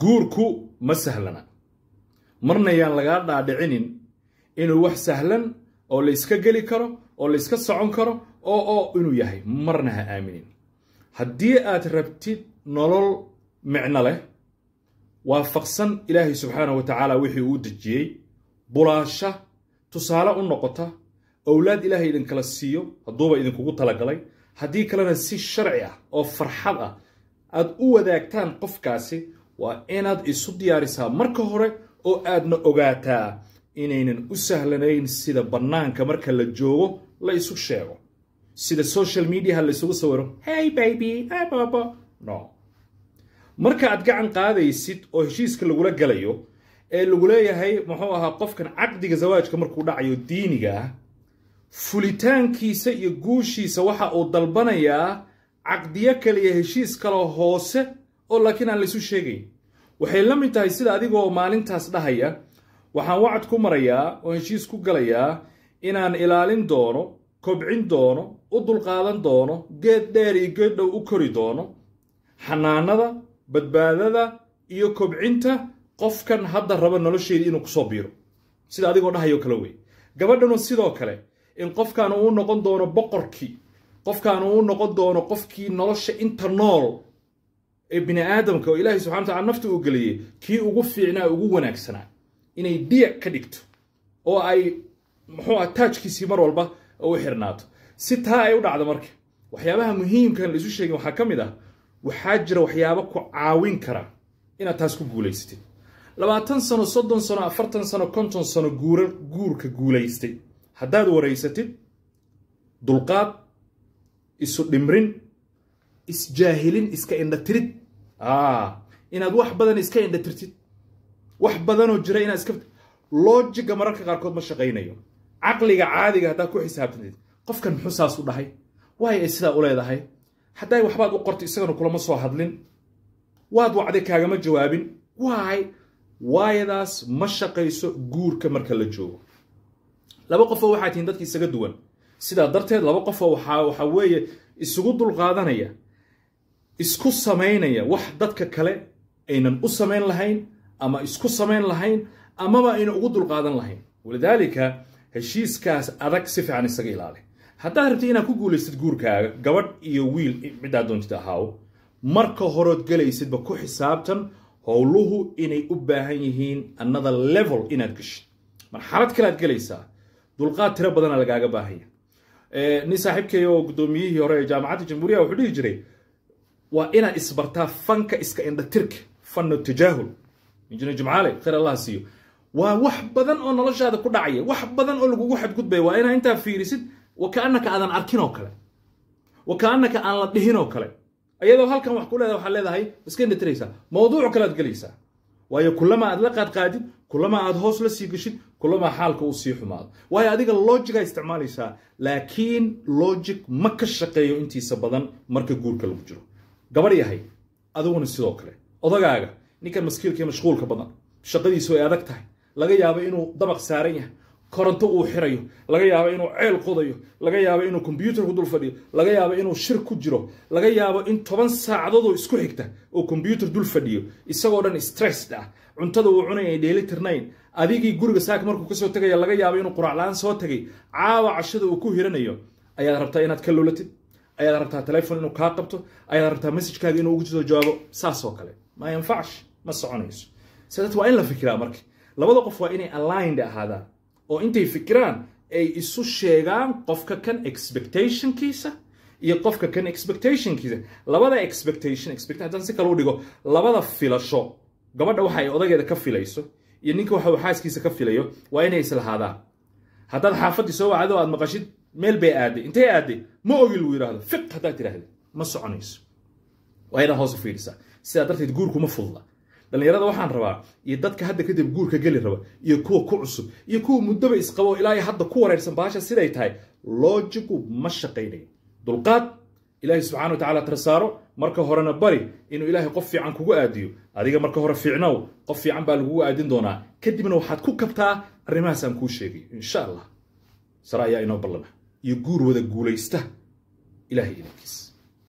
guurku ma sahlana marna yaan lagaa dhaadhicinin inuu wax sahlan oo la iska geli karo oo la iska socon karo oo oo inuu yahay marna ha aaminin haddii aad rabtid nolol micno leh waafaqsan ilaahay subxaanah wa tacaala wixii uu dejiyey bulaasha tusaale u noqota owlaad ilaahay idinkala siiyo hadduuba idinkugu talagalay haddii kalena si sharci ah oo farxad ah aad u wadaagtaan qofkaasi waa inaad isu diyaarisaa marka hore oo aadna ogaataa inaynan u sahlanayn sida bannaanka marka la joogo la isu sheego sida social mediaha laisugu sawiro hey baby hey baba no marka aad gacan qaadaysid oo heshiiska lagula galayo ee lagu leeyahay muxuu ahaa qofkan caqdiga zawaajka markuu dhacayo diiniga fulitaankiisa iyo guushiisa waxa uu dalbanayaa caqdiyo kale iyo heshiis kaleo hoose oo laakiin aan laysu sheegayn waxay la mid tahay sida adigoo maalintaas dhahaya waxaan wacad ku marayaa oo heshiis ku galayaa inaan ilaalin doono kobcin doono u dulqaadan doono geed dheer iyo geed dhow u kori doono xanaanada badbaadada iyo kobcinta qofkan hadda raba nolosheeda inuu kusoo biiro sida adigoo dhahayoo kale wey gabadhanu sidoo kale in qofkan uu noqon doono boqorkii qofkaan uu noqon doono qofkii nolosha inta nool bini aadamka oo ilaahay subxana wataala nafta uu geliyey kii ugu fiicnaa ugu wanaagsanaa inay dhiyac ka dhigto oo ay muxuu ah taajkiisii mar walba u xirnaato si taa ay u dhacdo marka waxyaabaha muhiimkan laisu sheegin waxaa ka mid ah waxaa jira waxyaabo ku caawin kara inaad taas ku guulaysatid labaatan sano soddon sano afartan sano konton sano guura guurka guulaystay haddaad waraysatid dulqaad isu dhimrin isjaahilin iska indhatirid Ah. inaad wax badan iska indha tirtid wax badanoo jira inaad iska lojiga mararka qaarkood ma shaqaynayo caqliga caadiga haddaad ku xisaabtantid qofkan muxuu saas u dhahay waay ay sidaa u leedahay hadday waxbaad u qortay isagana kulama soo hadlin waad wacday kaagama jawaabin waay waayadaas ma shaqayso guurka marka la joogo laba qofoo waxaa tihiin dadka isaga duwan sidaa darteed laba qofoo waxaa waxa weeye isugu dulqaadanaya isku samaynaya wax dadka kale aynan u samayn lahayn ama isku samayn lahayn amaba ayna ugu dulqaadan lahayn walidaalika heshiiskaas adag si fiican isaga ilaali haddaad rabtid inaad ku guulaystid guurkaaga gabadh iyo wiil ciddaad doontid ahaaw marka horood gelaysidba ku xisaabtan howluhu inay u baahan yihiin another level inaad geshid marxalad kale aad gelaysaa dulqaad tiro badana lagaaga baahanya nin saaxiibkeey oo gudoomiyihii hore ee jaamacadda jamhuuriyaha wuxuu dhihi jiray waa inaad isbartaa fanka iska indhatirka fanna tajaahul injineer jimcaale khayr allah siiyo waa wax badan oo noloshaada ku dhacaya wax badan oo lagugu xadgudbaya waa inaa intaa fiirisid wakaanaka aadan arkinoo kale wakaanaka aan la dhihinoo kale ayadoo halkan wax ku leedahay waxaad leedahay iska indhatiraysaa mawduuc kalead gelaysaa waayo kullama aad la qaadqaadid kullama aad hoos la sii geshid kulamaa xaalka uu sii xumaado waayo adiga lojigaa isticmaalaysaa laakiin logic ma ka shaqeeyo intiisa badan marka guurka lagu jiro gabadh yahay adiguna sidoo kale odagaaga ninkan maskiilka mashquulka badan shaqadiisu ay adag tahay laga yaabo inuu dabaq saaran yahay koronto uu xirayo laga yaabo inuu ceel qodayo laga yaabo inuu kombyuutarku dul fadhiyo laga yaabo inuu shir ku jiro laga yaabo in toban saacadoodo isku xigta oo kombyuutar dul fadhiyo isagoo dhan stressd ah cuntada uu cunay ay dheeli tirnayn adigii guriga saaka markuu kasoo tegaya laga yaabo inuu quraacla-aan soo tegay caawa cashada uu ku hiranayo ayaad rabtaa inaad ka lulatid ayaad rabtaa telefon inuu kaa qabto ayaad rabtaa messajkaaga inuu ugu jawaabo saasoo kale ma yanfacsh ma soconayso sidaad waa in la fikiraa marka labada qof waa inay aligned ahaadaan oo intay fikiraan ay isu sheegaan qofka kan expectationkiisa iyo qofka kan expectationkiisa labada expectation haddaan si kale u dhigo labada filasho gabadha waxa ay odageeda ka filayso iyo ninka waxa uu xaaskiisa ka filayo waa inay islahaadaan haddaad xaafadii soo wacdo aad maqashid meel bay aaday intay aaday ma ogi lagu yidhahdo fiq haddaad tidhahda ma soconayso waa inaad hoose fiidhisaa sidaa darteed guurkuma fudla dhallinyarada waxaan rabaa iyo dadka hadda kadib guurka geli raba iyo kuwa ku cusub iyo kuwa muddoba isqabo ilaa iyo hadda ku wareersan baasha siday tahay loojigu ma shaqaynayo dulqaad ilaahay subxana watacala tarsaaro marka horena bari inuu ilaahay qof fiican kugu aadiyo adiga marka hore fiicnow qof fiican baa lagugu aadin doonaa kadibna waxaad ku kabtaa arrimahaasaan kuu sheegay insha allah sare ayaa inoo ballama iyo guur wada guulaysta ilaahay idankiis